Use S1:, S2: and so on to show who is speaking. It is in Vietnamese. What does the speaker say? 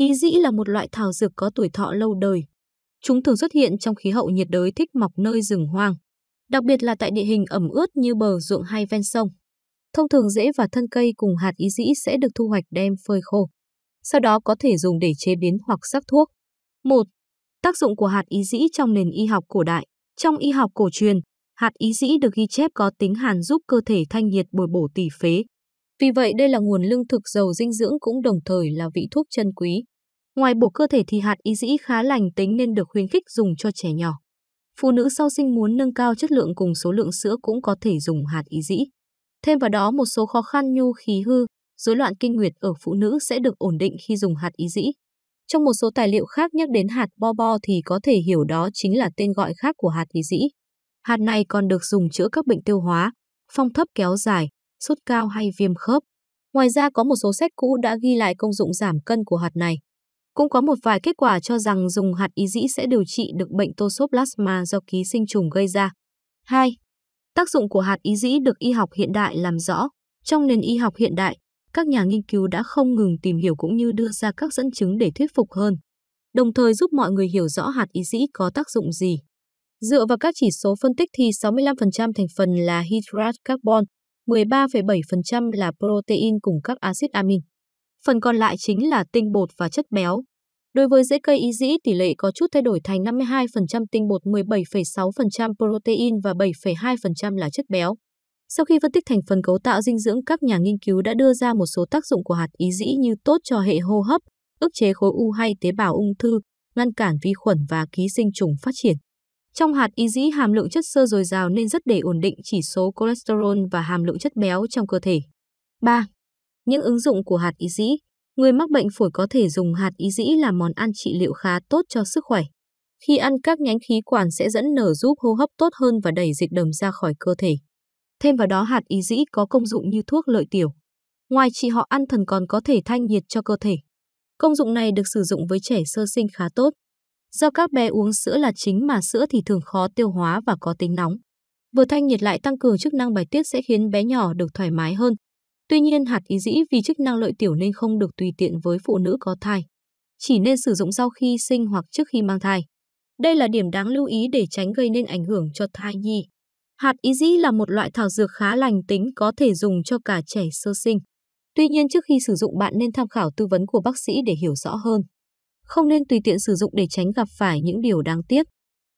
S1: Ý dĩ là một loại thảo dược có tuổi thọ lâu đời. Chúng thường xuất hiện trong khí hậu nhiệt đới thích mọc nơi rừng hoang, đặc biệt là tại địa hình ẩm ướt như bờ ruộng hay ven sông. Thông thường rễ và thân cây cùng hạt ý dĩ sẽ được thu hoạch đem phơi khô. Sau đó có thể dùng để chế biến hoặc sắc thuốc. 1. Tác dụng của hạt ý dĩ trong nền y học cổ đại. Trong y học cổ truyền, hạt ý dĩ được ghi chép có tính hàn giúp cơ thể thanh nhiệt bồi bổ tỉ phế, vì vậy đây là nguồn lương thực giàu dinh dưỡng cũng đồng thời là vị thuốc chân quý. Ngoài bổ cơ thể thì hạt y dĩ khá lành tính nên được khuyến khích dùng cho trẻ nhỏ. Phụ nữ sau sinh muốn nâng cao chất lượng cùng số lượng sữa cũng có thể dùng hạt y dĩ. Thêm vào đó một số khó khăn nhu khí hư, rối loạn kinh nguyệt ở phụ nữ sẽ được ổn định khi dùng hạt y dĩ. Trong một số tài liệu khác nhắc đến hạt bo bo thì có thể hiểu đó chính là tên gọi khác của hạt y dĩ. Hạt này còn được dùng chữa các bệnh tiêu hóa, phong thấp kéo dài, sốt cao hay viêm khớp. Ngoài ra có một số sách cũ đã ghi lại công dụng giảm cân của hạt này. Cũng có một vài kết quả cho rằng dùng hạt ý dĩ sẽ điều trị được bệnh tosoplasma do ký sinh trùng gây ra. 2. Tác dụng của hạt ý dĩ được y học hiện đại làm rõ. Trong nền y học hiện đại, các nhà nghiên cứu đã không ngừng tìm hiểu cũng như đưa ra các dẫn chứng để thuyết phục hơn, đồng thời giúp mọi người hiểu rõ hạt ý dĩ có tác dụng gì. Dựa vào các chỉ số phân tích thì 65% thành phần là hydrat carbon, 13,7% là protein cùng các axit amin. Phần còn lại chính là tinh bột và chất béo. Đối với rễ cây ý dĩ, tỷ lệ có chút thay đổi thành 52% tinh bột, 17,6% protein và 7,2% là chất béo. Sau khi phân tích thành phần cấu tạo dinh dưỡng, các nhà nghiên cứu đã đưa ra một số tác dụng của hạt ý dĩ như tốt cho hệ hô hấp, ức chế khối u hay tế bào ung thư, ngăn cản vi khuẩn và ký sinh trùng phát triển. Trong hạt y dĩ hàm lượng chất xơ dồi dào nên rất để ổn định chỉ số cholesterol và hàm lượng chất béo trong cơ thể. 3. Những ứng dụng của hạt y dĩ Người mắc bệnh phổi có thể dùng hạt y dĩ làm món ăn trị liệu khá tốt cho sức khỏe. Khi ăn các nhánh khí quản sẽ dẫn nở giúp hô hấp tốt hơn và đẩy dịch đờm ra khỏi cơ thể. Thêm vào đó hạt y dĩ có công dụng như thuốc lợi tiểu. Ngoài trị họ ăn thần còn có thể thanh nhiệt cho cơ thể. Công dụng này được sử dụng với trẻ sơ sinh khá tốt. Do các bé uống sữa là chính mà sữa thì thường khó tiêu hóa và có tính nóng. Vừa thanh nhiệt lại tăng cường chức năng bài tiết sẽ khiến bé nhỏ được thoải mái hơn. Tuy nhiên hạt ý dĩ vì chức năng lợi tiểu nên không được tùy tiện với phụ nữ có thai. Chỉ nên sử dụng sau khi sinh hoặc trước khi mang thai. Đây là điểm đáng lưu ý để tránh gây nên ảnh hưởng cho thai nhi. Hạt ý dĩ là một loại thảo dược khá lành tính có thể dùng cho cả trẻ sơ sinh. Tuy nhiên trước khi sử dụng bạn nên tham khảo tư vấn của bác sĩ để hiểu rõ hơn không nên tùy tiện sử dụng để tránh gặp phải những điều đáng tiếc.